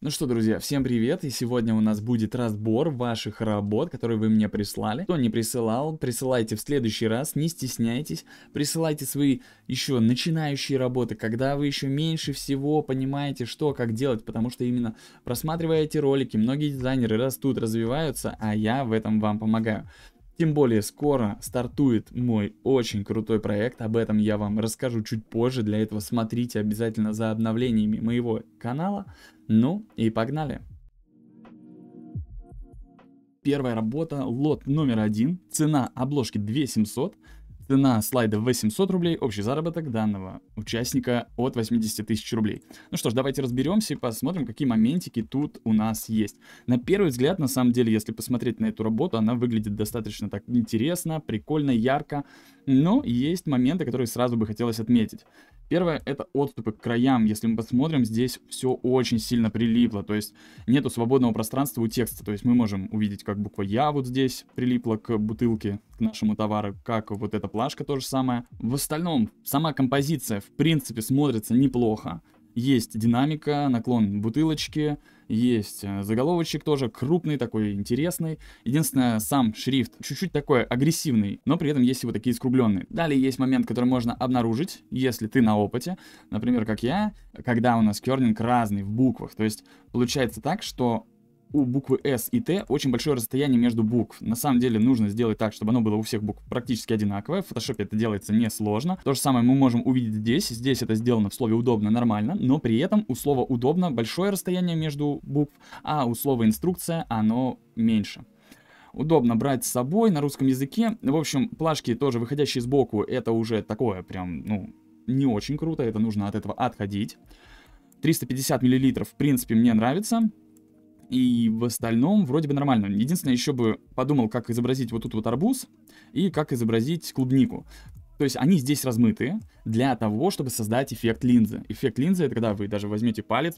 Ну что, друзья, всем привет, и сегодня у нас будет разбор ваших работ, которые вы мне прислали. Кто не присылал, присылайте в следующий раз, не стесняйтесь, присылайте свои еще начинающие работы, когда вы еще меньше всего понимаете, что, как делать, потому что именно просматривая эти ролики, многие дизайнеры растут, развиваются, а я в этом вам помогаю. Тем более скоро стартует мой очень крутой проект, об этом я вам расскажу чуть позже, для этого смотрите обязательно за обновлениями моего канала. Ну и погнали! Первая работа, лот номер один, цена обложки 2700, Цена слайда 800 рублей, общий заработок данного участника от 80 тысяч рублей. Ну что ж, давайте разберемся и посмотрим, какие моментики тут у нас есть. На первый взгляд, на самом деле, если посмотреть на эту работу, она выглядит достаточно так интересно, прикольно, ярко, но есть моменты, которые сразу бы хотелось отметить. Первое — это отступы к краям. Если мы посмотрим, здесь все очень сильно прилипло, то есть нету свободного пространства у текста. То есть мы можем увидеть, как буква «Я» вот здесь прилипла к бутылке, к нашему товару, как вот эта плашка то же самое. В остальном, сама композиция, в принципе, смотрится неплохо. Есть динамика, наклон бутылочки, есть э, заголовочек тоже крупный, такой интересный. Единственное, сам шрифт чуть-чуть такой агрессивный, но при этом есть его такие скругленные. Далее есть момент, который можно обнаружить, если ты на опыте, например, как я, когда у нас кернинг разный в буквах. То есть получается так, что у буквы S и T очень большое расстояние между букв. На самом деле нужно сделать так, чтобы оно было у всех букв практически одинаковое. В Photoshop это делается несложно. То же самое мы можем увидеть здесь. Здесь это сделано в слове «удобно» нормально, но при этом у слова «удобно» большое расстояние между букв, а у слова «инструкция» оно меньше удобно брать с собой на русском языке. В общем, плашки тоже выходящие сбоку, это уже такое прям, ну, не очень круто, это нужно от этого отходить. 350 миллилитров, в принципе, мне нравится. И в остальном вроде бы нормально. Единственное, еще бы подумал, как изобразить вот тут вот арбуз и как изобразить клубнику. То есть они здесь размыты для того, чтобы создать эффект линзы. Эффект линзы — это когда вы даже возьмете палец,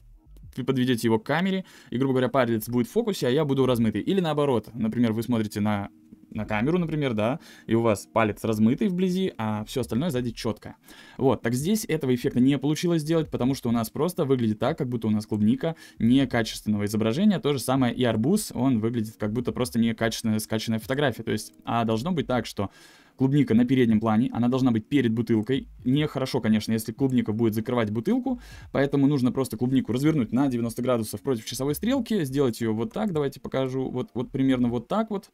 вы подведете его к камере, и, грубо говоря, палец будет в фокусе, а я буду размытый. Или наоборот, например, вы смотрите на на камеру, например, да, и у вас палец размытый вблизи, а все остальное сзади четкое. Вот, так здесь этого эффекта не получилось сделать, потому что у нас просто выглядит так, как будто у нас клубника некачественного изображения. То же самое и арбуз, он выглядит как будто просто некачественная скачанная фотография. То есть, а должно быть так, что клубника на переднем плане, она должна быть перед бутылкой. Нехорошо, конечно, если клубника будет закрывать бутылку, поэтому нужно просто клубнику развернуть на 90 градусов против часовой стрелки, сделать ее вот так, давайте покажу, вот, вот примерно вот так вот,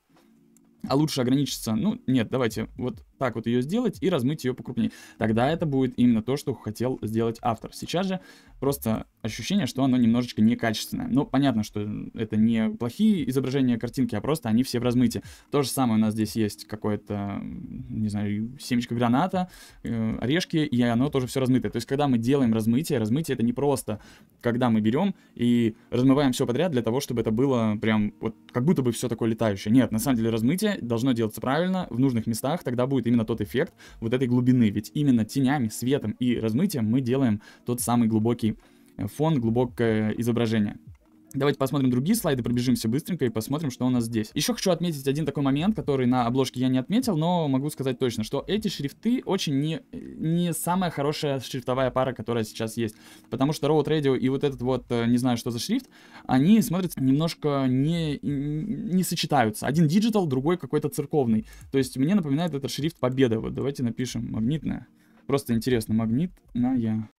а лучше ограничиться, ну, нет, давайте, вот так вот ее сделать и размыть ее покрупнее. Тогда это будет именно то, что хотел сделать автор. Сейчас же просто ощущение, что оно немножечко некачественное. Ну, понятно, что это не плохие изображения картинки, а просто они все в размытии. То же самое у нас здесь есть какое-то, не знаю, семечко граната, э, орешки, и оно тоже все размытое. То есть, когда мы делаем размытие, размытие это не просто, когда мы берем и размываем все подряд для того, чтобы это было прям вот как будто бы все такое летающее. Нет, на самом деле размытие должно делаться правильно, в нужных местах, тогда будет именно тот эффект вот этой глубины. Ведь именно тенями, светом и размытием мы делаем тот самый глубокий э, фон, глубокое изображение. Давайте посмотрим другие слайды, пробежимся быстренько и посмотрим, что у нас здесь. Еще хочу отметить один такой момент, который на обложке я не отметил, но могу сказать точно, что эти шрифты очень не, не самая хорошая шрифтовая пара, которая сейчас есть. Потому что Road Radio и вот этот вот, э, не знаю, что за шрифт, они смотрятся немножко не, не сочетаются. Один диджитал, другой какой-то церковный. То есть мне напоминает этот шрифт Победа. Вот давайте напишем магнитная. Просто интересно, магнитная.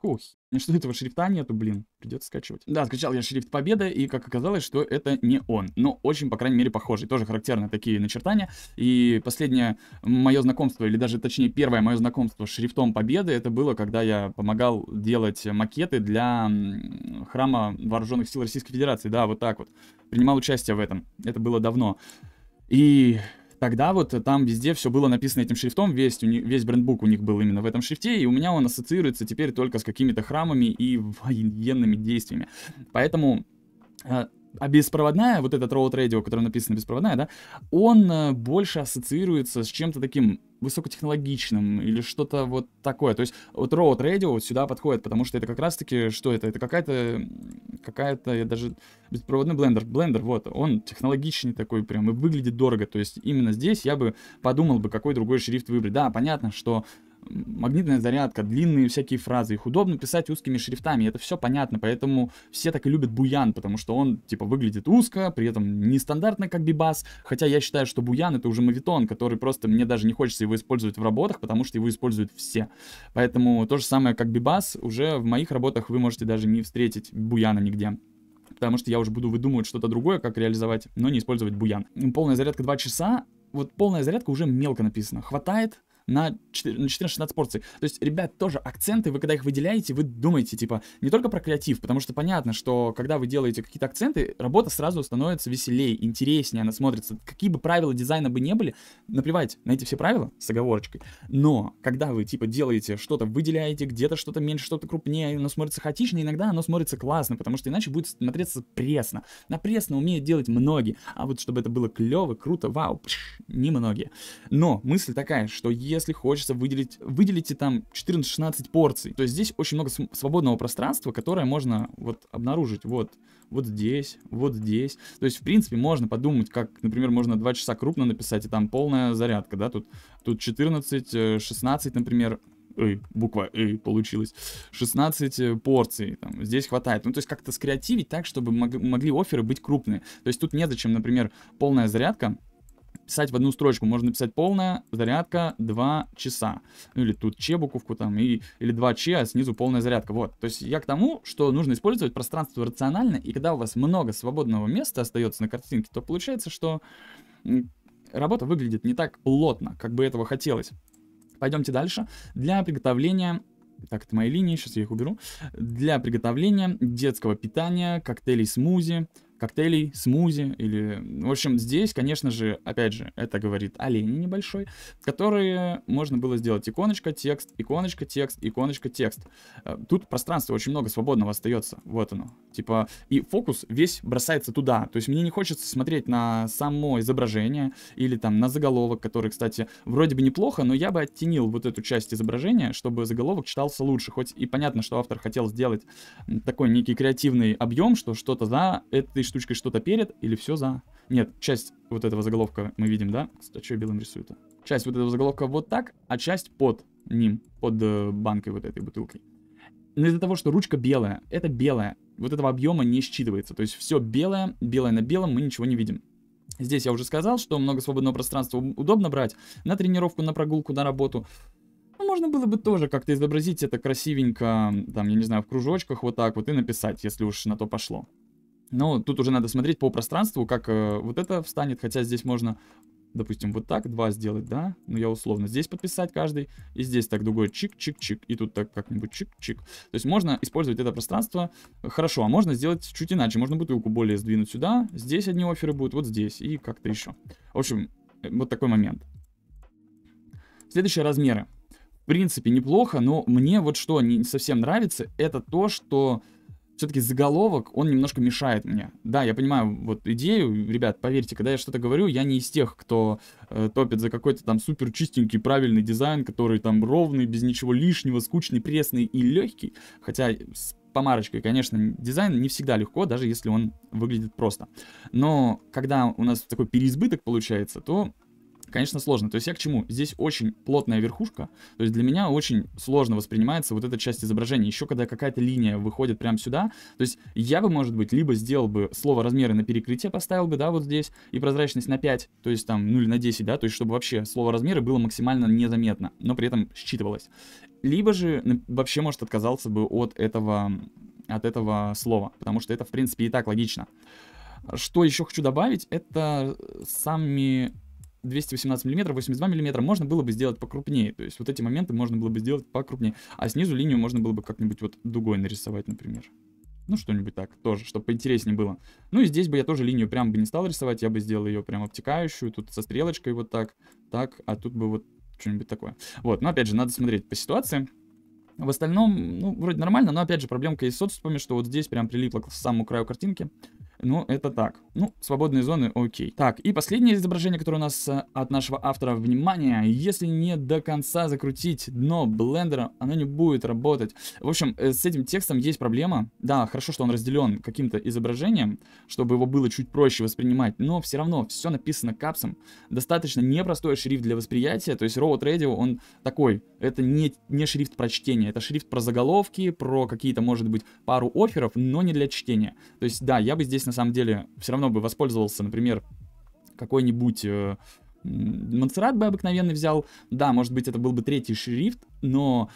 Кохи. Что этого шрифта нету, блин, придется скачивать. Да, скачал я шрифт Победа, и как оказалось, что это не он, но очень, по крайней мере, похожий. Тоже характерные такие начертания. И последнее мое знакомство, или даже точнее первое мое знакомство с шрифтом Победы, это было, когда я помогал делать макеты для храма Вооруженных сил Российской Федерации. Да, вот так вот. Принимал участие в этом. Это было давно. И Тогда вот э, там везде все было написано этим шрифтом, весь, у весь брендбук у них был именно в этом шрифте, и у меня он ассоциируется теперь только с какими-то храмами и военными действиями. Поэтому э, а беспроводная, вот этот Road радио, которое написано беспроводная, да, он э, больше ассоциируется с чем-то таким высокотехнологичным или что-то вот такое. То есть вот Road радио вот сюда подходит, потому что это как раз-таки, что это? Это какая-то, какая-то, я даже, беспроводной блендер. Блендер, вот, он технологичный такой прям и выглядит дорого. То есть именно здесь я бы подумал бы, какой другой шрифт выбрать. Да, понятно, что магнитная зарядка, длинные всякие фразы, их удобно писать узкими шрифтами, это все понятно, поэтому все так и любят Буян, потому что он, типа, выглядит узко, при этом нестандартно, как Бибас, хотя я считаю, что Буян это уже мавитон, который просто, мне даже не хочется его использовать в работах, потому что его используют все, поэтому то же самое, как Бибас, уже в моих работах вы можете даже не встретить Буяна нигде потому что я уже буду выдумывать что-то другое, как реализовать, но не использовать буян. Полная зарядка 2 часа, вот полная зарядка уже мелко написана, Хватает, на 14-16 порций. То есть, ребят, тоже акценты, вы когда их выделяете, вы думаете, типа, не только про креатив, потому что понятно, что когда вы делаете какие-то акценты, работа сразу становится веселее, интереснее, она смотрится. Какие бы правила дизайна бы не были, наплевать на эти все правила с оговорочкой. Но когда вы, типа, делаете что-то, выделяете где-то что-то меньше, что-то крупнее, оно смотрится хаотично, иногда оно смотрится классно, потому что иначе будет смотреться пресно. На пресно умеют делать многие, а вот чтобы это было клево, круто, вау, пш, немногие. Но мысль такая, что если если хочется выделить, выделите там 14-16 порций. То есть здесь очень много свободного пространства, которое можно вот обнаружить вот, вот здесь, вот здесь. То есть, в принципе, можно подумать, как, например, можно 2 часа крупно написать, и там полная зарядка, да, тут, тут 14, 16, э, например, э, буква э получилось 16 порций, там, здесь хватает. Ну, то есть как-то скреативить так, чтобы мог, могли оферы быть крупные. То есть тут не зачем например, полная зарядка, писать в одну строчку. Можно написать полная зарядка 2 часа. Ну или тут че буковку там, и, или 2 че, а снизу полная зарядка. Вот. То есть я к тому, что нужно использовать пространство рационально, и когда у вас много свободного места остается на картинке, то получается, что работа выглядит не так плотно, как бы этого хотелось. Пойдемте дальше. Для приготовления так, это мои линии, сейчас я их уберу. Для приготовления детского питания, коктейлей, смузи, коктейлей, смузи или... В общем, здесь, конечно же, опять же, это говорит о лени небольшой, которые можно было сделать иконочка, текст, иконочка, текст, иконочка, текст. Э, тут пространство очень много свободного остается. Вот оно. Типа, и фокус весь бросается туда. То есть мне не хочется смотреть на само изображение или там на заголовок, который, кстати, вроде бы неплохо, но я бы оттенил вот эту часть изображения, чтобы заголовок читался лучше. Хоть и понятно, что автор хотел сделать такой некий креативный объем, что что-то за этой штучкой что-то перед или все за... Нет, часть вот этого заголовка мы видим, да? Кстати, а что я белым рисую-то? Часть вот этого заголовка вот так, а часть под ним, под э, банкой вот этой бутылкой. Но из-за того, что ручка белая, это белая, вот этого объема не считывается. То есть все белое, белое на белом, мы ничего не видим. Здесь я уже сказал, что много свободного пространства удобно брать на тренировку, на прогулку, на работу. Ну, можно было бы тоже как-то изобразить это красивенько, там, я не знаю, в кружочках вот так вот и написать, если уж на то пошло. Но тут уже надо смотреть по пространству, как э, вот это встанет. Хотя здесь можно, допустим, вот так два сделать, да? Ну, я условно здесь подписать каждый. И здесь так другой чик-чик-чик. И тут так как-нибудь чик-чик. То есть можно использовать это пространство хорошо. А можно сделать чуть иначе. Можно бутылку более сдвинуть сюда. Здесь одни оферы будут, вот здесь. И как-то еще. В общем, э, вот такой момент. Следующие размеры. В принципе, неплохо, но мне вот что не совсем нравится, это то, что все-таки заголовок, он немножко мешает мне. Да, я понимаю вот идею, ребят, поверьте, когда я что-то говорю, я не из тех, кто э, топит за какой-то там супер чистенький правильный дизайн, который там ровный, без ничего лишнего, скучный, пресный и легкий. Хотя с помарочкой, конечно, дизайн не всегда легко, даже если он выглядит просто. Но когда у нас такой переизбыток получается, то конечно, сложно. То есть я к чему? Здесь очень плотная верхушка, то есть для меня очень сложно воспринимается вот эта часть изображения. Еще когда какая-то линия выходит прямо сюда, то есть я бы, может быть, либо сделал бы слово размеры на перекрытие, поставил бы, да, вот здесь, и прозрачность на 5, то есть там ну или на 10, да, то есть чтобы вообще слово размеры было максимально незаметно, но при этом считывалось. Либо же вообще, может, отказался бы от этого, от этого слова, потому что это, в принципе, и так логично. Что еще хочу добавить, это э, сами 218 мм, 82 мм можно было бы сделать покрупнее. То есть вот эти моменты можно было бы сделать покрупнее. А снизу линию можно было бы как-нибудь вот дугой нарисовать, например. Ну, что-нибудь так тоже, чтобы поинтереснее было. Ну, и здесь бы я тоже линию прям бы не стал рисовать. Я бы сделал ее прям обтекающую. Тут со стрелочкой вот так. Так, а тут бы вот что-нибудь такое. Вот, но опять же, надо смотреть по ситуации. В остальном, ну, вроде нормально, но опять же, проблемка и с отступами, что вот здесь прям прилипло к самому краю картинки. Ну, это так. Ну, свободные зоны, окей. Так, и последнее изображение, которое у нас э, от нашего автора. Внимание, если не до конца закрутить дно блендера, оно не будет работать. В общем, э, с этим текстом есть проблема. Да, хорошо, что он разделен каким-то изображением, чтобы его было чуть проще воспринимать, но все равно все написано капсом. Достаточно непростой шрифт для восприятия, то есть Road Radio, он такой. Это не, не шрифт про чтение, это шрифт про заголовки, про какие-то, может быть, пару оферов, но не для чтения. То есть, да, я бы здесь на самом деле все равно бы воспользовался, например, какой-нибудь... Э, Монсеррат бы обыкновенный взял, да, может быть, это был бы третий шрифт, но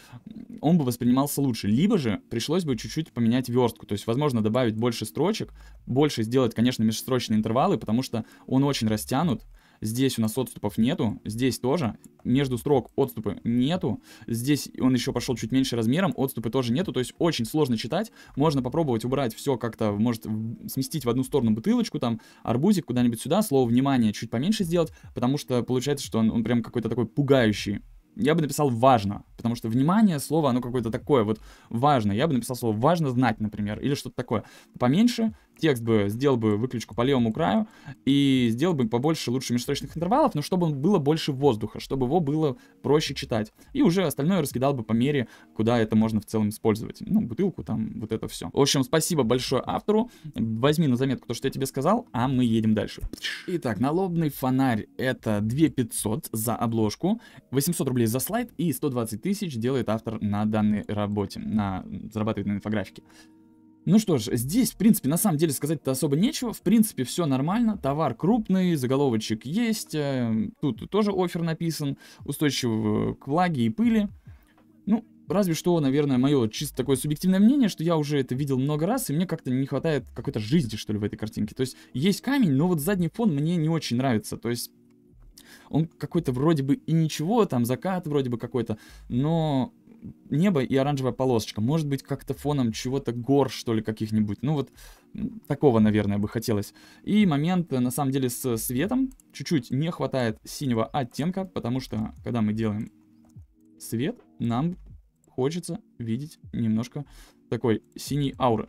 он бы воспринимался лучше. Либо же пришлось бы чуть-чуть поменять верстку, то есть, возможно, добавить больше строчек, больше сделать, конечно, межстрочные интервалы, потому что он очень растянут, Здесь у нас отступов нету, здесь тоже. Между строк отступы нету. Здесь он еще пошел чуть меньше размером, отступы тоже нету. То есть очень сложно читать. Можно попробовать убрать все как-то, может, сместить в одну сторону бутылочку, там, арбузик куда-нибудь сюда, слово «внимание» чуть поменьше сделать, потому что получается, что он, он прям какой-то такой пугающий я бы написал «важно», потому что «внимание» слово, оно какое-то такое, вот «важно». Я бы написал слово «важно знать», например, или что-то такое. Поменьше, текст бы, сделал бы выключку по левому краю и сделал бы побольше лучше межстрочных интервалов, но чтобы было больше воздуха, чтобы его было проще читать. И уже остальное раскидал бы по мере, куда это можно в целом использовать. Ну, бутылку там, вот это все. В общем, спасибо большое автору. Возьми на заметку то, что я тебе сказал, а мы едем дальше. Итак, налобный фонарь это 2500 за обложку, 800 рублей за слайд и 120 тысяч делает автор на данной работе, на зарабатывает на инфографике. Ну что ж, здесь, в принципе, на самом деле сказать-то особо нечего. В принципе, все нормально. Товар крупный, заголовочек есть. Э, тут тоже офер написан. Устойчив к влаге и пыли. Ну, разве что, наверное, мое чисто такое субъективное мнение, что я уже это видел много раз, и мне как-то не хватает какой-то жизни, что ли, в этой картинке. То есть, есть камень, но вот задний фон мне не очень нравится. То есть, он какой-то вроде бы и ничего, там закат вроде бы какой-то, но небо и оранжевая полосочка. Может быть, как-то фоном чего-то гор, что ли, каких-нибудь. Ну вот такого, наверное, бы хотелось. И момент, э, на самом деле, с светом. Чуть-чуть не хватает синего оттенка, потому что, когда мы делаем свет, нам хочется видеть немножко такой синий ауры.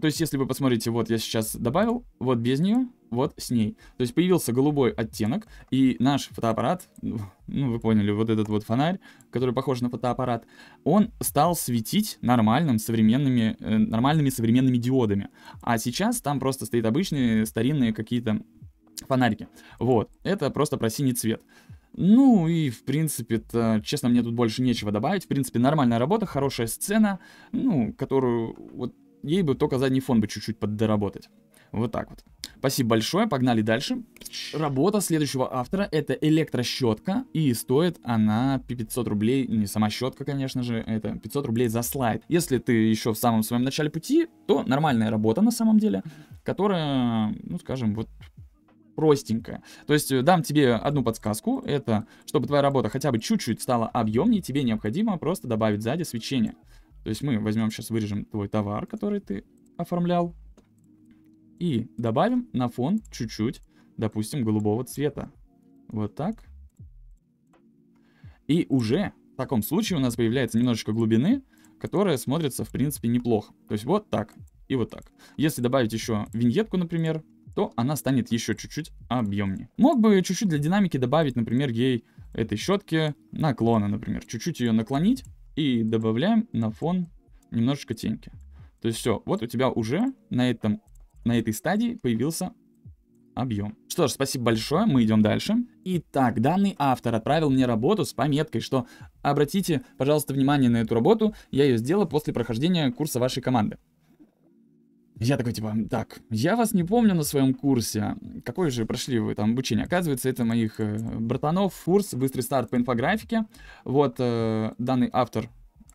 То есть, если вы посмотрите, вот я сейчас добавил, вот без нее, вот с ней. То есть, появился голубой оттенок, и наш фотоаппарат, ну, вы поняли, вот этот вот фонарь, который похож на фотоаппарат, он стал светить нормальным современными, э, нормальными современными диодами. А сейчас там просто стоит обычные старинные какие-то фонарики. Вот, это просто про синий цвет. Ну и, в принципе-то, честно, мне тут больше нечего добавить. В принципе, нормальная работа, хорошая сцена, ну, которую вот ей бы только задний фон бы чуть-чуть поддоработать. Вот так вот. Спасибо большое, погнали дальше. Работа следующего автора это электрощетка, и стоит она 500 рублей, не сама щетка, конечно же, это 500 рублей за слайд. Если ты еще в самом своем начале пути, то нормальная работа на самом деле, которая, ну скажем, вот простенькая. То есть э, дам тебе одну подсказку, это чтобы твоя работа хотя бы чуть-чуть стала объемнее, тебе необходимо просто добавить сзади свечение. То есть мы возьмем сейчас, вырежем твой товар, который ты оформлял, и добавим на фон чуть-чуть, допустим, голубого цвета. Вот так. И уже в таком случае у нас появляется немножечко глубины, которая смотрится, в принципе, неплохо. То есть вот так и вот так. Если добавить еще виньетку, например, то она станет еще чуть-чуть объемнее. Мог бы чуть-чуть для динамики добавить, например, ей этой щетки наклона, например. Чуть-чуть ее наклонить и добавляем на фон немножечко теньки. То есть все, вот у тебя уже на, этом, на этой стадии появился объем. Что ж, спасибо большое, мы идем дальше. Итак, данный автор отправил мне работу с пометкой, что обратите, пожалуйста, внимание на эту работу, я ее сделал после прохождения курса вашей команды. Я такой, типа, так, я вас не помню на своем курсе. Какой же прошли вы там обучение? Оказывается, это моих э, братанов курс «Быстрый старт по инфографике». Вот, э, данный автор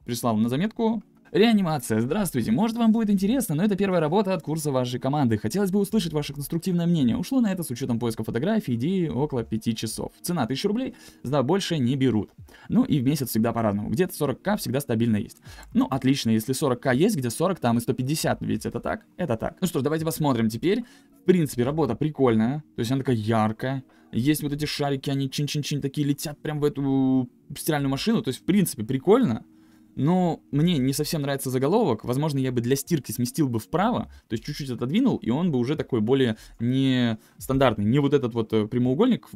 прислал на заметку Реанимация. Здравствуйте. Может, вам будет интересно, но это первая работа от курса вашей команды. Хотелось бы услышать ваше конструктивное мнение. Ушло на это с учетом поиска фотографий, идеи около 5 часов. Цена 1000 рублей, за больше не берут. Ну и в месяц всегда по-разному. Где-то 40к всегда стабильно есть. Ну, отлично, если 40к есть, где 40, там и 150, ведь это так, это так. Ну что ж, давайте посмотрим теперь. В принципе, работа прикольная, то есть она такая яркая. Есть вот эти шарики, они чин-чин-чин такие летят прям в эту стиральную машину, то есть в принципе прикольно но мне не совсем нравится заголовок, возможно, я бы для стирки сместил бы вправо, то есть чуть-чуть отодвинул, и он бы уже такой более не стандартный, не вот этот вот э, прямоугольник,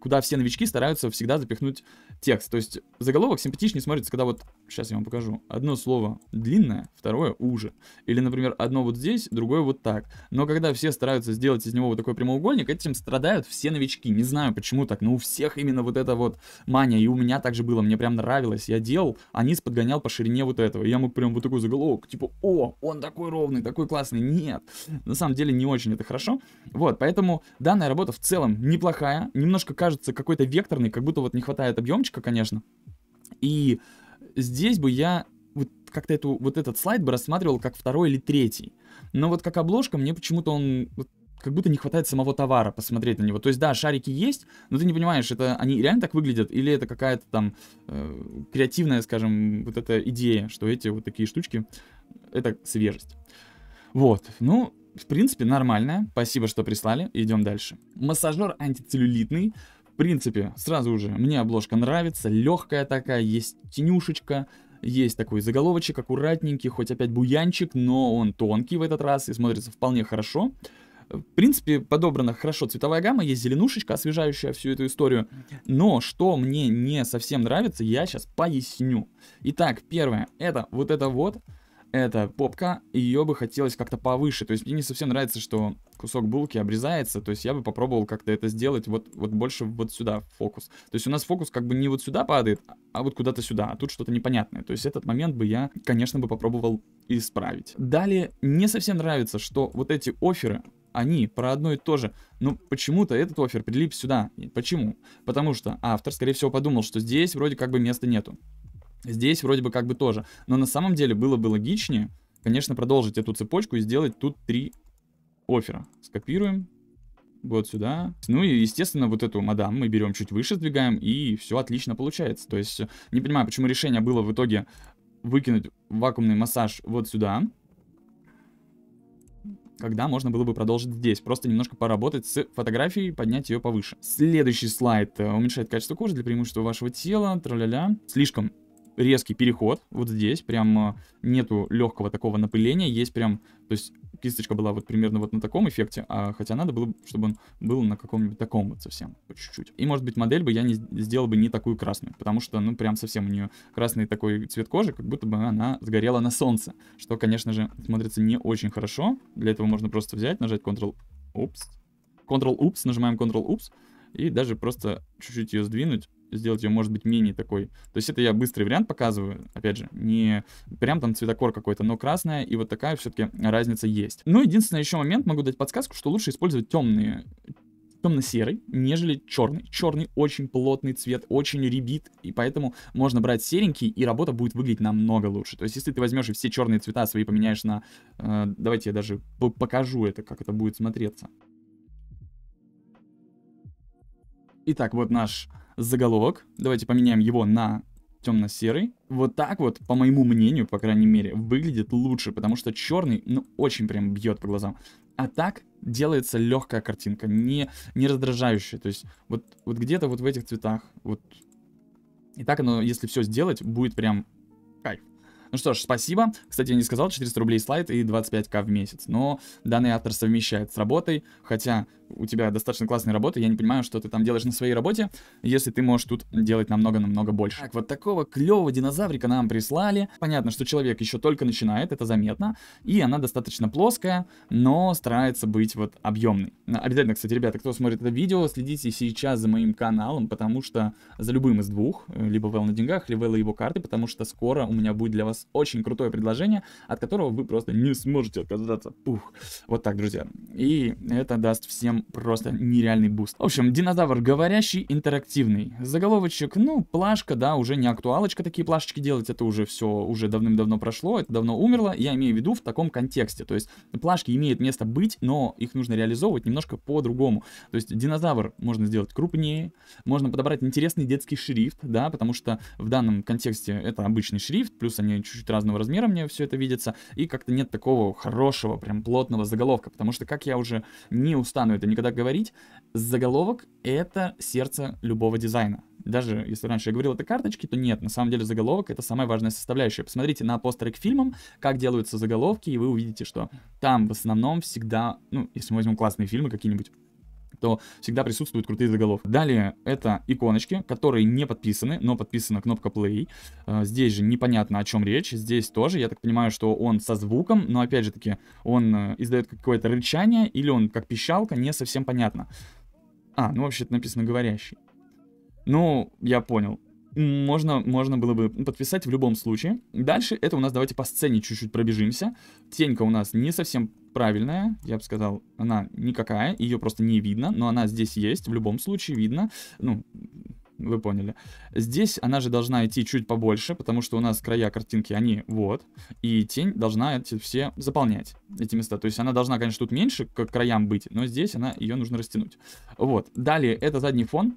куда все новички стараются всегда запихнуть текст. То есть заголовок симпатичнее смотрится, когда вот, сейчас я вам покажу, одно слово длинное, второе уже, или, например, одно вот здесь, другое вот так. Но когда все стараются сделать из него вот такой прямоугольник, этим страдают все новички, не знаю почему так, но у всех именно вот эта вот мания, и у меня также было, мне прям нравилось, я делал, а низ подгонял по ширине вот этого. я мог прям вот такой заголовок, типа, о, он такой ровный, такой классный. Нет, на самом деле не очень это хорошо. Вот, поэтому данная работа в целом неплохая. Немножко кажется какой-то векторный как будто вот не хватает объемчика, конечно. И здесь бы я вот как-то эту, вот этот слайд бы рассматривал как второй или третий. Но вот как обложка, мне почему-то он вот как будто не хватает самого товара посмотреть на него. То есть, да, шарики есть, но ты не понимаешь, это они реально так выглядят, или это какая-то там э, креативная, скажем, вот эта идея, что эти вот такие штучки — это свежесть. Вот, ну, в принципе, нормальная. Спасибо, что прислали. Идем дальше. Массажер антицеллюлитный. В принципе, сразу же мне обложка нравится. Легкая такая, есть тенюшечка. Есть такой заголовочек, аккуратненький, хоть опять буянчик, но он тонкий в этот раз и смотрится вполне хорошо. Хорошо. В принципе, подобрана хорошо цветовая гамма, есть зеленушечка, освежающая всю эту историю. Но что мне не совсем нравится, я сейчас поясню. Итак, первое, это вот это вот, это попка, ее бы хотелось как-то повыше. То есть мне не совсем нравится, что кусок булки обрезается, то есть я бы попробовал как-то это сделать вот, вот больше вот сюда фокус. То есть у нас фокус как бы не вот сюда падает, а вот куда-то сюда, а тут что-то непонятное. То есть этот момент бы я, конечно, бы попробовал исправить. Далее, не совсем нравится, что вот эти оферы, они про одно и то же. Но почему-то этот офер прилип сюда. Почему? Потому что автор, скорее всего, подумал, что здесь вроде как бы места нету. Здесь вроде бы как бы тоже. Но на самом деле было бы логичнее, конечно, продолжить эту цепочку и сделать тут три оффера. Скопируем. Вот сюда. Ну и, естественно, вот эту мадам мы берем чуть выше, сдвигаем, и все отлично получается. То есть, не понимаю, почему решение было в итоге выкинуть вакуумный массаж вот сюда, когда можно было бы продолжить здесь. Просто немножко поработать с фотографией, поднять ее повыше. Следующий слайд. Э, уменьшает качество кожи для преимущества вашего тела. Тра-ля-ля. Слишком резкий переход вот здесь, прям э, нету легкого такого напыления, есть прям, то есть кисточка была вот примерно вот на таком эффекте, а хотя надо было, чтобы он был на каком-нибудь таком вот совсем, по чуть-чуть. И может быть модель бы я не сделал бы не такую красную, потому что ну прям совсем у нее красный такой цвет кожи, как будто бы она сгорела на солнце, что конечно же смотрится не очень хорошо, для этого можно просто взять, нажать Ctrl, упс, Ctrl, упс, нажимаем Ctrl, упс, и даже просто чуть-чуть ее сдвинуть, сделать ее, может быть, менее такой. То есть это я быстрый вариант показываю, опять же, не прям там цветокор какой-то, но красная и вот такая все-таки разница есть. Ну, единственный еще момент, могу дать подсказку, что лучше использовать темные темно-серый, нежели черный. Черный очень плотный цвет, очень ребит, и поэтому можно брать серенький, и работа будет выглядеть намного лучше. То есть, если ты возьмешь и все черные цвета свои поменяешь на... Э, давайте я даже покажу это, как это будет смотреться. Итак, вот наш заголовок. Давайте поменяем его на темно-серый. Вот так вот, по моему мнению, по крайней мере, выглядит лучше, потому что черный, ну, очень прям бьет по глазам. А так делается легкая картинка, не, не раздражающая. То есть вот, вот где-то вот в этих цветах, вот. И так оно, если все сделать, будет прям ну что ж, спасибо. Кстати, я не сказал, 400 рублей слайд и 25к в месяц. Но данный автор совмещает с работой, хотя у тебя достаточно классная работа, я не понимаю, что ты там делаешь на своей работе, если ты можешь тут делать намного-намного больше. Так, вот такого клевого динозаврика нам прислали. Понятно, что человек еще только начинает, это заметно, и она достаточно плоская, но старается быть вот объемной. Обязательно, кстати, ребята, кто смотрит это видео, следите сейчас за моим каналом, потому что за любым из двух, э, либо Вэл на деньгах, либо Вэл его карты, потому что скоро у меня будет для вас очень крутое предложение, от которого вы просто не сможете отказаться. Пух. Вот так, друзья. И это даст всем просто нереальный буст. В общем, динозавр говорящий, интерактивный. Заголовочек, ну, плашка, да, уже не актуалочка такие плашечки делать, это уже все уже давным-давно прошло, это давно умерло. Я имею в виду в таком контексте. То есть плашки имеют место быть, но их нужно реализовывать немножко по-другому. То есть динозавр можно сделать крупнее, можно подобрать интересный детский шрифт, да, потому что в данном контексте это обычный шрифт, плюс они чуть-чуть разного размера мне все это видится, и как-то нет такого хорошего, прям плотного заголовка, потому что, как я уже не устану это никогда говорить, заголовок — это сердце любого дизайна. Даже если раньше я говорил, это карточки, то нет, на самом деле заголовок — это самая важная составляющая. Посмотрите на постеры к фильмам, как делаются заголовки, и вы увидите, что там в основном всегда, ну, если мы возьмем классные фильмы какие-нибудь, то всегда присутствуют крутые заголовки. Далее это иконочки, которые не подписаны, но подписана кнопка play. Э, здесь же непонятно о чем речь, здесь тоже, я так понимаю, что он со звуком, но опять же таки он э, издает какое-то рычание или он как пищалка, не совсем понятно. А, ну вообще-то написано говорящий. Ну, я понял можно, можно было бы подписать в любом случае. Дальше это у нас, давайте по сцене чуть-чуть пробежимся. Тенька у нас не совсем правильная, я бы сказал, она никакая, ее просто не видно, но она здесь есть, в любом случае видно, ну, вы поняли. Здесь она же должна идти чуть побольше, потому что у нас края картинки, они вот, и тень должна эти все заполнять, эти места. То есть она должна, конечно, тут меньше к краям быть, но здесь она, ее нужно растянуть. Вот, далее это задний фон,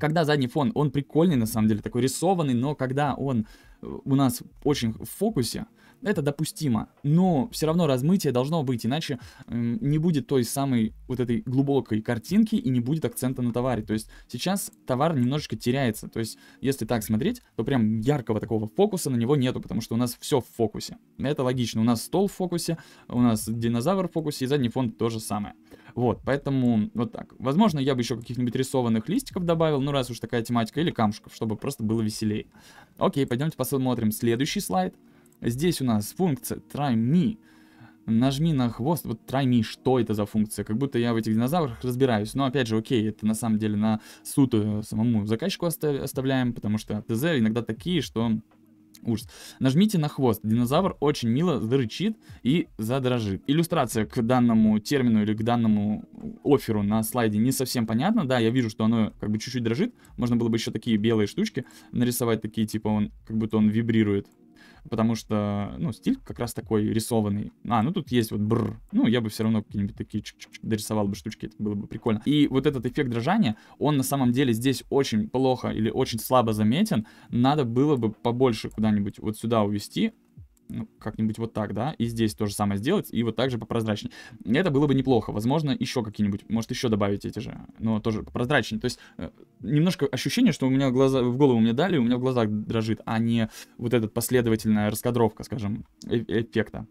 когда задний фон, он прикольный, на самом деле, такой рисованный, но когда он э, у нас очень в фокусе, это допустимо, но все равно размытие должно быть, иначе не будет той самой вот этой глубокой картинки и не будет акцента на товаре. То есть сейчас товар немножечко теряется. То есть если так смотреть, то прям яркого такого фокуса на него нету, потому что у нас все в фокусе. Это логично. У нас стол в фокусе, у нас динозавр в фокусе и задний фон то же самое. Вот, поэтому вот так. Возможно, я бы еще каких-нибудь рисованных листиков добавил, ну раз уж такая тематика, или камушков, чтобы просто было веселее. Окей, пойдемте посмотрим следующий слайд. Здесь у нас функция try me. Нажми на хвост, вот try me, что это за функция? Как будто я в этих динозаврах разбираюсь. Но опять же, окей, это на самом деле на суд э, самому заказчику оставляем, потому что ТЗ иногда такие, что Ужас. Нажмите на хвост. Динозавр очень мило зарычит и задрожит. Иллюстрация к данному термину или к данному оферу на слайде не совсем понятна. Да, я вижу, что оно как бы чуть-чуть дрожит. Можно было бы еще такие белые штучки нарисовать, такие типа он, как будто он вибрирует потому что, ну, стиль как раз такой рисованный. А, ну тут есть вот бр. Ну, я бы все равно какие-нибудь такие чик -чик -чик дорисовал бы штучки, это было бы прикольно. И вот этот эффект дрожания, он на самом деле здесь очень плохо или очень слабо заметен. Надо было бы побольше куда-нибудь вот сюда увести, ну, как-нибудь вот так, да, и здесь то же самое сделать, и вот так же попрозрачнее. Это было бы неплохо. Возможно, еще какие-нибудь, может, еще добавить эти же, но тоже прозрачнее. То есть, э, немножко ощущение, что у меня глаза, в голову мне дали, у меня в глазах дрожит, а не вот эта последовательная раскадровка, скажем, э эффекта.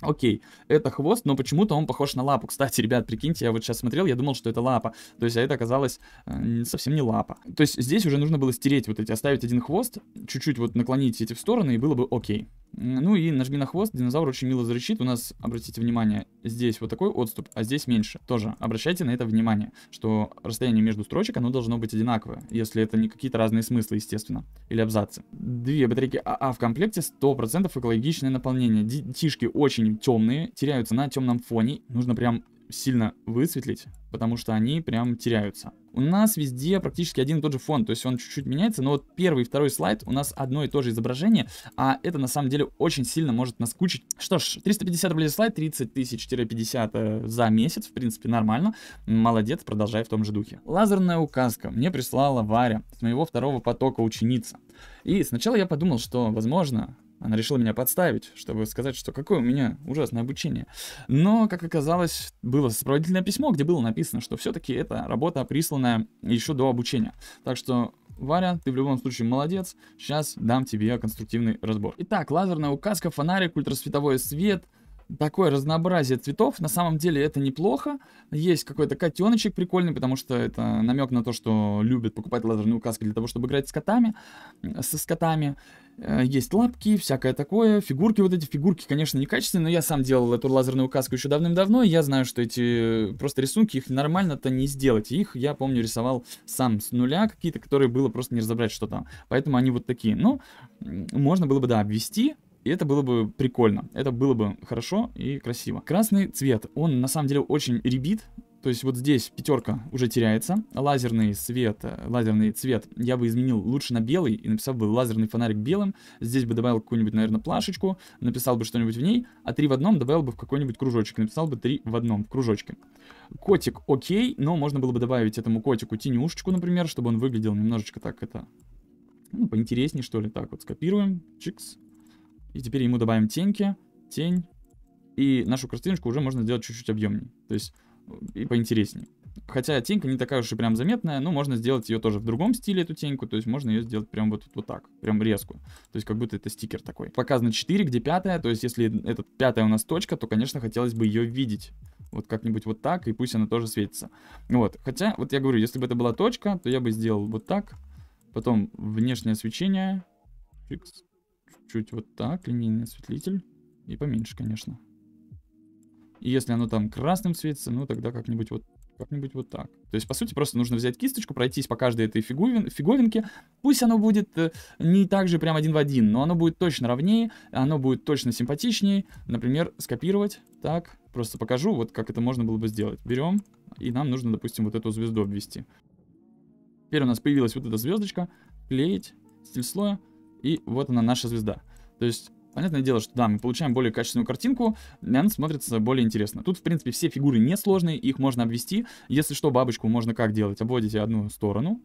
Окей, это хвост, но почему-то он похож на лапу. Кстати, ребят, прикиньте, я вот сейчас смотрел, я думал, что это лапа. То есть, а это оказалось э, совсем не лапа. То есть, здесь уже нужно было стереть вот эти, оставить один хвост, чуть-чуть вот наклонить эти в стороны, и было бы окей. Ну и нажми на хвост, динозавр очень мило зарычит. У нас, обратите внимание, здесь вот такой отступ, а здесь меньше. Тоже обращайте на это внимание, что расстояние между строчек, оно должно быть одинаковое, если это не какие-то разные смыслы, естественно, или абзацы. Две батарейки АА в комплекте, 100% экологичное наполнение. Детишки очень темные, теряются на темном фоне. Нужно прям сильно высветлить, потому что они прям теряются. У нас везде практически один и тот же фон, то есть он чуть-чуть меняется, но вот первый и второй слайд у нас одно и то же изображение, а это на самом деле очень сильно может наскучить. Что ж, 350 рублей слайд, 30 тысяч-50 э, за месяц, в принципе, нормально. Молодец, продолжай в том же духе. Лазерная указка мне прислала Варя с моего второго потока ученица. И сначала я подумал, что, возможно, она решила меня подставить, чтобы сказать, что какое у меня ужасное обучение. Но, как оказалось, было сопроводительное письмо, где было написано, что все-таки это работа присланная еще до обучения. Так что Варя, ты в любом случае молодец. Сейчас дам тебе конструктивный разбор. Итак, лазерная указка, фонарик, ультрасветовой свет, такое разнообразие цветов. На самом деле это неплохо. Есть какой-то котеночек прикольный, потому что это намек на то, что любят покупать лазерные указки для того, чтобы играть с котами, со скотами. котами. Э, есть лапки, всякое такое, фигурки вот эти, фигурки, конечно, некачественные, но я сам делал эту лазерную указку еще давным-давно, и я знаю, что эти э, просто рисунки, их нормально-то не сделать, их, я помню, рисовал сам с нуля какие-то, которые было просто не разобрать, что там, поэтому они вот такие, но ну, можно было бы, да, обвести, и это было бы прикольно, это было бы хорошо и красиво. Красный цвет, он на самом деле очень ребит, то есть вот здесь пятерка уже теряется. Лазерный свет, э, лазерный цвет я бы изменил лучше на белый и написал бы лазерный фонарик белым. Здесь бы добавил какую-нибудь, наверное, плашечку, написал бы что-нибудь в ней, а три в одном добавил бы в какой-нибудь кружочек. Написал бы три в одном в кружочке. Котик окей, но можно было бы добавить этому котику тенюшечку, например, чтобы он выглядел немножечко так это... Ну, поинтереснее, что ли. Так, вот скопируем. Чикс. И теперь ему добавим теньки. Тень. И нашу картиночку уже можно сделать чуть-чуть объемнее. То есть и поинтереснее. Хотя тенька не такая уж и прям заметная, но можно сделать ее тоже в другом стиле, эту теньку, то есть можно ее сделать прям вот, вот так, прям резкую. То есть как будто это стикер такой. Показано 4, где пятая, то есть если это пятая у нас точка, то, конечно, хотелось бы ее видеть. Вот как-нибудь вот так, и пусть она тоже светится. Вот, хотя, вот я говорю, если бы это была точка, то я бы сделал вот так. Потом внешнее освещение. Чуть-чуть вот так, линейный осветлитель. И поменьше, конечно. И если оно там красным светится, ну тогда как-нибудь вот как-нибудь вот так. То есть, по сути, просто нужно взять кисточку, пройтись по каждой этой фиговин, фиговинке. Пусть оно будет э, не так же прям один в один, но оно будет точно ровнее, оно будет точно симпатичнее. Например, скопировать. Так, просто покажу, вот как это можно было бы сделать. Берем, и нам нужно, допустим, вот эту звезду обвести. Теперь у нас появилась вот эта звездочка. Клеить, стиль слоя, и вот она наша звезда. То есть Понятное дело, что да, мы получаем более качественную картинку, и она смотрится более интересно. Тут, в принципе, все фигуры несложные, их можно обвести. Если что, бабочку можно как делать? Обводите одну сторону,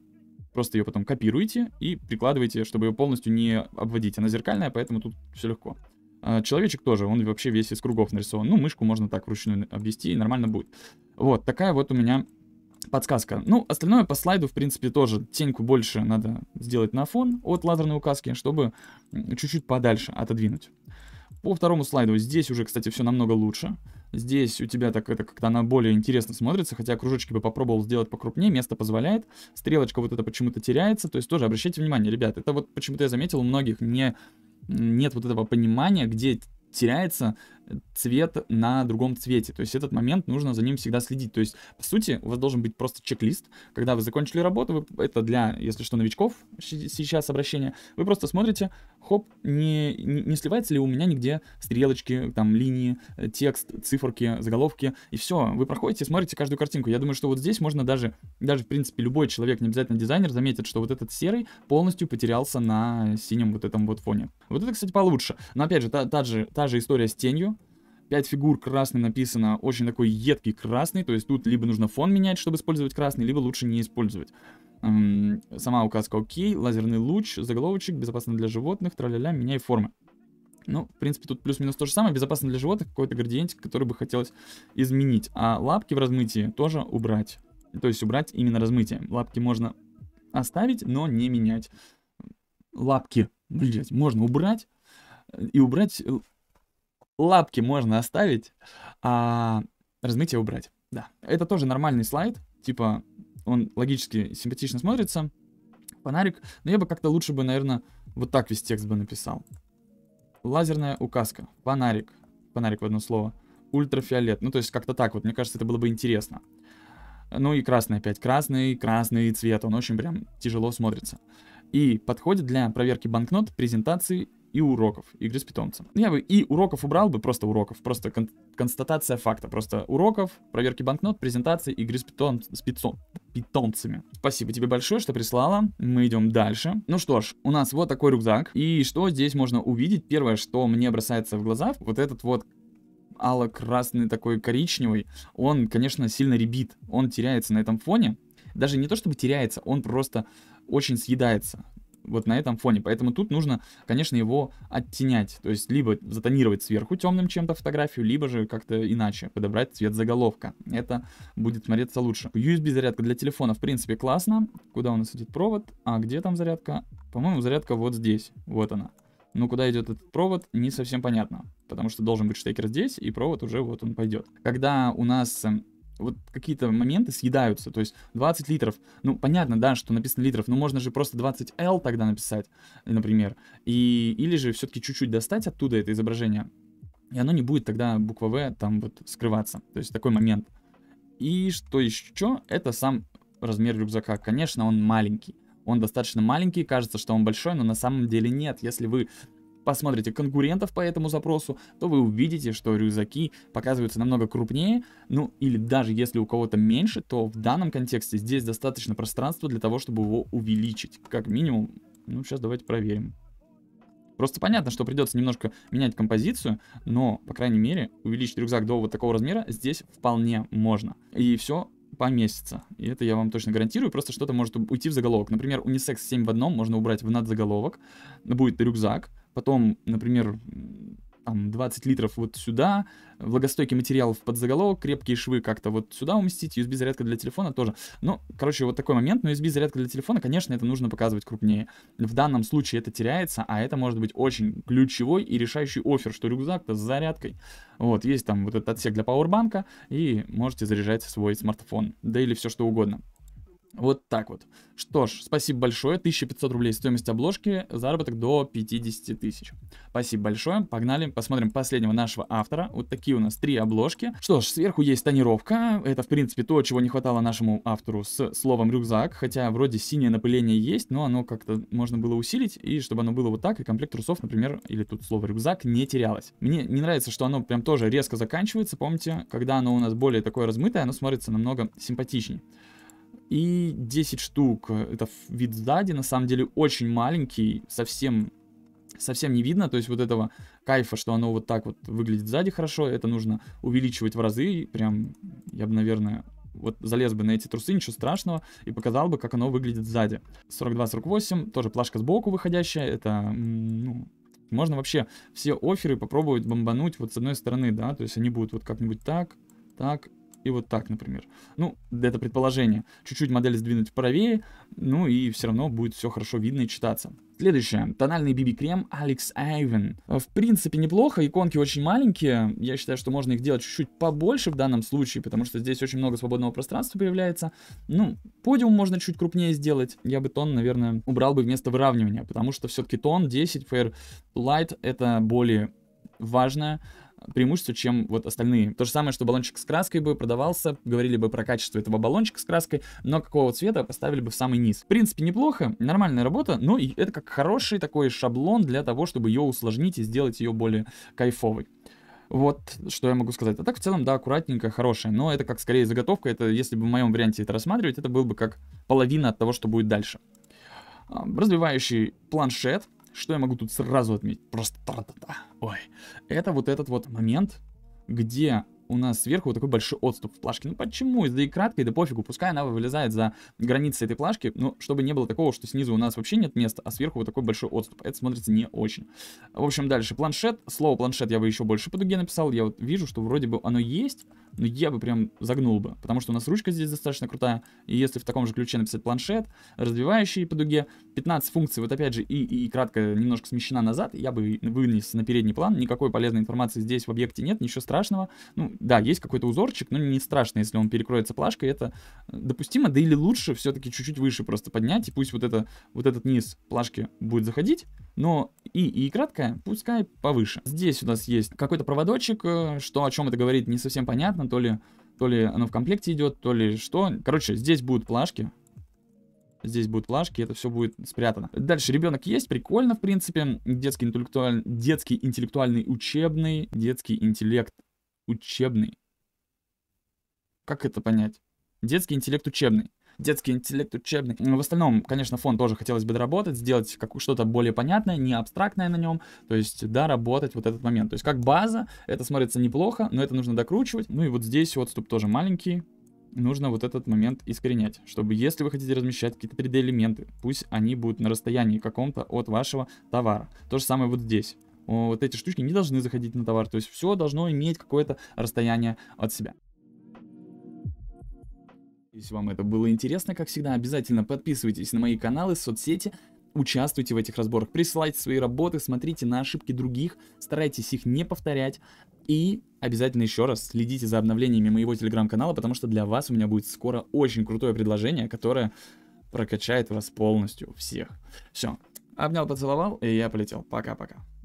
просто ее потом копируете и прикладываете, чтобы ее полностью не обводить. Она зеркальная, поэтому тут все легко. А, человечек тоже, он вообще весь из кругов нарисован. Ну, мышку можно так вручную обвести, и нормально будет. Вот, такая вот у меня подсказка. Ну, остальное по слайду, в принципе, тоже теньку больше надо сделать на фон от лазерной указки, чтобы чуть-чуть подальше отодвинуть. По второму слайду здесь уже, кстати, все намного лучше. Здесь у тебя так это как-то она более интересно смотрится, хотя кружочки бы попробовал сделать покрупнее, место позволяет. Стрелочка вот это почему-то теряется, то есть тоже обращайте внимание, ребят, это вот почему-то я заметил у многих не, нет вот этого понимания, где теряется цвет на другом цвете. То есть этот момент нужно за ним всегда следить. То есть, по сути, у вас должен быть просто чек-лист. Когда вы закончили работу, вы, это для, если что, новичков сейчас обращение, вы просто смотрите, хоп, не, не, не сливается ли у меня нигде стрелочки, там, линии, текст, циферки, заголовки, и все. Вы проходите, смотрите каждую картинку. Я думаю, что вот здесь можно даже, даже, в принципе, любой человек, не обязательно дизайнер, заметит, что вот этот серый полностью потерялся на синем вот этом вот фоне. Вот это, кстати, получше. Но, опять же, та, та, же, та же история с тенью, 5 фигур красный написано, очень такой едкий красный, то есть тут либо нужно фон менять, чтобы использовать красный, либо лучше не использовать. сама указка окей, лазерный луч, заголовочек, безопасно для животных, траля-ля, меняй формы. Ну, в принципе, тут плюс-минус то же самое. Безопасно для животных, какой-то градиентик, который бы хотелось изменить. А лапки в размытии тоже убрать. То есть убрать именно размытие. Лапки можно оставить, но не менять. Лапки, блядь, можно убрать. И убрать э, лапки можно оставить, а размытие убрать. Да, это тоже нормальный слайд, типа он логически симпатично смотрится, фонарик, но я бы как-то лучше бы, наверное, вот так весь текст бы написал. Лазерная указка, фонарик, фонарик в одно слово, ультрафиолет, ну то есть как-то так вот, мне кажется, это было бы интересно. Ну и красный опять, красный, красный цвет, он очень прям тяжело смотрится. И подходит для проверки банкнот, презентации и уроков игры с питомцем. Ну, я бы и уроков убрал бы, просто уроков, просто кон констатация факта, просто уроков, проверки банкнот, презентации игры с, питон с питцом питомцами. Спасибо тебе большое, что прислала. Мы идем дальше. Ну что ж, у нас вот такой рюкзак. И что здесь можно увидеть? Первое, что мне бросается в глаза, вот этот вот ало-красный такой коричневый, он, конечно, сильно ребит. Он теряется на этом фоне. Даже не то чтобы теряется, он просто очень съедается вот на этом фоне. Поэтому тут нужно, конечно, его оттенять. То есть либо затонировать сверху темным чем-то фотографию, либо же как-то иначе подобрать цвет заголовка. Это будет смотреться лучше. USB зарядка для телефона, в принципе, классно. Куда у нас идет провод? А где там зарядка? По-моему, зарядка вот здесь. Вот она. Но ну, куда идет этот провод, не совсем понятно, потому что должен быть штекер здесь, и провод уже вот он пойдет. Когда у нас эм, вот какие-то моменты съедаются. То есть 20 литров, ну, понятно, да, что написано литров, но можно же просто 20 L тогда написать, например. И, или же все-таки чуть-чуть достать оттуда это изображение, и оно не будет тогда буква В там вот скрываться. То есть такой момент. И что еще? Это сам размер рюкзака. Конечно, он маленький. Он достаточно маленький, кажется, что он большой, но на самом деле нет. Если вы посмотрите конкурентов по этому запросу, то вы увидите, что рюкзаки показываются намного крупнее, ну или даже если у кого-то меньше, то в данном контексте здесь достаточно пространства для того, чтобы его увеличить, как минимум. Ну, сейчас давайте проверим. Просто понятно, что придется немножко менять композицию, но, по крайней мере, увеличить рюкзак до вот такого размера здесь вполне можно. И все поместится. И это я вам точно гарантирую, просто что-то может уйти в заголовок. Например, унисекс 7 в одном можно убрать в надзаголовок, будет рюкзак, потом, например, там 20 литров вот сюда, влагостойкий материал в подзаголовок, крепкие швы как-то вот сюда уместить, USB-зарядка для телефона тоже. Ну, короче, вот такой момент, но USB-зарядка для телефона, конечно, это нужно показывать крупнее. В данном случае это теряется, а это может быть очень ключевой и решающий офер, что рюкзак-то с зарядкой. Вот, есть там вот этот отсек для пауэрбанка, и можете заряжать свой смартфон, да или все что угодно. Вот так вот. Что ж, спасибо большое. 1500 рублей стоимость обложки, заработок до 50 тысяч. Спасибо большое. Погнали, посмотрим последнего нашего автора. Вот такие у нас три обложки. Что ж, сверху есть тонировка. Это, в принципе, то, чего не хватало нашему автору с словом рюкзак. Хотя вроде синее напыление есть, но оно как-то можно было усилить. И чтобы оно было вот так, и комплект трусов, например, или тут слово рюкзак, не терялось. Мне не нравится, что оно прям тоже резко заканчивается. Помните, когда оно у нас более такое размытое, оно смотрится намного симпатичнее. И 10 штук, э, это вид сзади, на самом деле очень маленький, совсем, совсем не видно, то есть вот этого кайфа, что оно вот так вот выглядит сзади хорошо, это нужно увеличивать в разы, прям, я бы, наверное, вот залез бы на эти трусы, ничего страшного, и показал бы, как оно выглядит сзади. 42-48, тоже плашка сбоку выходящая, это, ну, можно вообще все оферы попробовать бомбануть вот с одной стороны, да, то есть они будут вот как-нибудь так, так и вот так, например. Ну, это предположение. Чуть-чуть модель сдвинуть правее, ну и все равно будет все хорошо видно и читаться. Следующее. Тональный BB-крем Алекс Айвен. В принципе, неплохо. Иконки очень маленькие. Я считаю, что можно их делать чуть-чуть побольше в данном случае, потому что здесь очень много свободного пространства появляется. Ну, подиум можно чуть крупнее сделать. Я бы тон, наверное, убрал бы вместо выравнивания, потому что все-таки тон 10 Fair Light это более важное преимущество, чем вот остальные. То же самое, что баллончик с краской бы продавался, говорили бы про качество этого баллончика с краской, но какого цвета поставили бы в самый низ. В принципе, неплохо, нормальная работа, но это как хороший такой шаблон для того, чтобы ее усложнить и сделать ее более кайфовой. Вот, что я могу сказать. А так, в целом, да, аккуратненько, хорошая. Но это как скорее заготовка. Это, если бы в моем варианте это рассматривать, это был бы как половина от того, что будет дальше. Развивающий планшет что я могу тут сразу отметить? Просто та та та Ой. Это вот этот вот момент, где у нас сверху вот такой большой отступ в плашке. Ну почему? Да и краткой, да пофигу. Пускай она вылезает за границы этой плашки, но чтобы не было такого, что снизу у нас вообще нет места, а сверху вот такой большой отступ. Это смотрится не очень. В общем, дальше. Планшет. Слово планшет я бы еще больше по дуге написал. Я вот вижу, что вроде бы оно есть, но я бы прям загнул бы. Потому что у нас ручка здесь достаточно крутая. И если в таком же ключе написать планшет, развивающий по дуге, 15 функций, вот опять же, и, и, и кратко немножко смещена назад, я бы вынес на передний план, никакой полезной информации здесь в объекте нет, ничего страшного. Ну, да, есть какой-то узорчик, но не страшно, если он перекроется плашкой, это допустимо, да или лучше все-таки чуть-чуть выше просто поднять, и пусть вот, это, вот этот низ плашки будет заходить, но и, и краткая, пускай повыше. Здесь у нас есть какой-то проводочек, э, что о чем это говорит, не совсем понятно, то ли, то ли оно в комплекте идет, то ли что. Короче, здесь будут плашки, Здесь будут плашки, это все будет спрятано. Дальше ребенок есть, прикольно, в принципе. Детский, интеллектуаль... детский интеллектуальный учебный, детский интеллект учебный. Как это понять? Детский интеллект учебный детский интеллект, учебник. Ну, в остальном, конечно, фон тоже хотелось бы доработать, сделать как что-то более понятное, не абстрактное на нем, то есть, да, работать вот этот момент. То есть, как база, это смотрится неплохо, но это нужно докручивать. Ну и вот здесь вот ступ тоже маленький, нужно вот этот момент искоренять, чтобы если вы хотите размещать какие-то 3D элементы, пусть они будут на расстоянии каком-то от вашего товара. То же самое вот здесь. Вот эти штучки не должны заходить на товар, то есть все должно иметь какое-то расстояние от себя. Если вам это было интересно, как всегда, обязательно подписывайтесь на мои каналы, соцсети, участвуйте в этих разборах, присылайте свои работы, смотрите на ошибки других, старайтесь их не повторять. И обязательно еще раз следите за обновлениями моего телеграм-канала, потому что для вас у меня будет скоро очень крутое предложение, которое прокачает вас полностью всех. Все, обнял, поцеловал, и я полетел. Пока-пока.